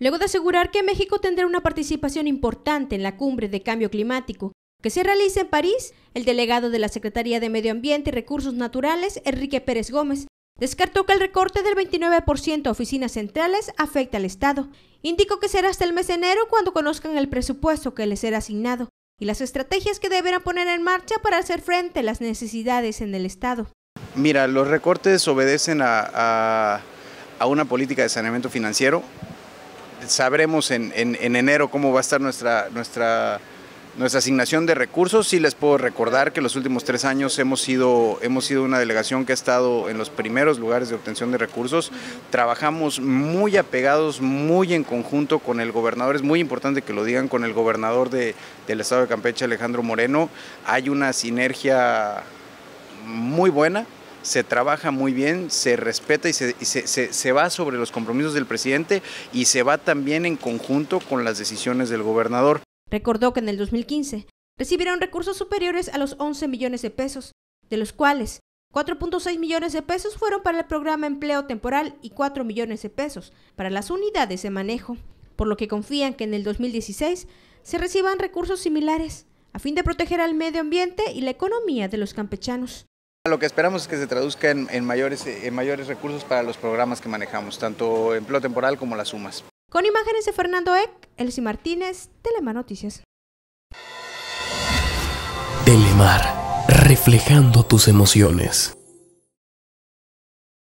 Luego de asegurar que México tendrá una participación importante en la cumbre de cambio climático que se realiza en París, el delegado de la Secretaría de Medio Ambiente y Recursos Naturales, Enrique Pérez Gómez, descartó que el recorte del 29% a oficinas centrales afecta al Estado. Indicó que será hasta el mes de enero cuando conozcan el presupuesto que les será asignado y las estrategias que deberán poner en marcha para hacer frente a las necesidades en el Estado. Mira, los recortes obedecen a, a una política de saneamiento financiero sabremos en, enero cómo va a estar nuestra, nuestra, asignación de recursos. Sí les puedo recordar que los últimos tres años hemos sido, una delegación que ha estado en los primeros lugares de obtención de recursos. Trabajamos muy apegados, muy en conjunto con el gobernador. Es muy importante que lo digan con el gobernador del estado de Campeche, Alejandro Moreno. Hay una sinergia muy buena se trabaja muy bien, se respeta y, se, va sobre los compromisos del presidente y se va también en conjunto con las decisiones del gobernador. Recordó que en el 2015 recibieron recursos superiores a los 11 millones de pesos, de los cuales 4.6 millones de pesos fueron para el programa Empleo Temporal y 4 millones de pesos para las unidades de manejo, por lo que confían que en el 2016 se reciban recursos similares a fin de proteger al medio ambiente y la economía de los campechanos. Lo que esperamos es que se traduzca en, mayores, recursos para los programas que manejamos, tanto empleo temporal como las sumas. Con imágenes de Fernando Eck, Elsie Martínez, Telemar Noticias. Telemar, reflejando tus emociones.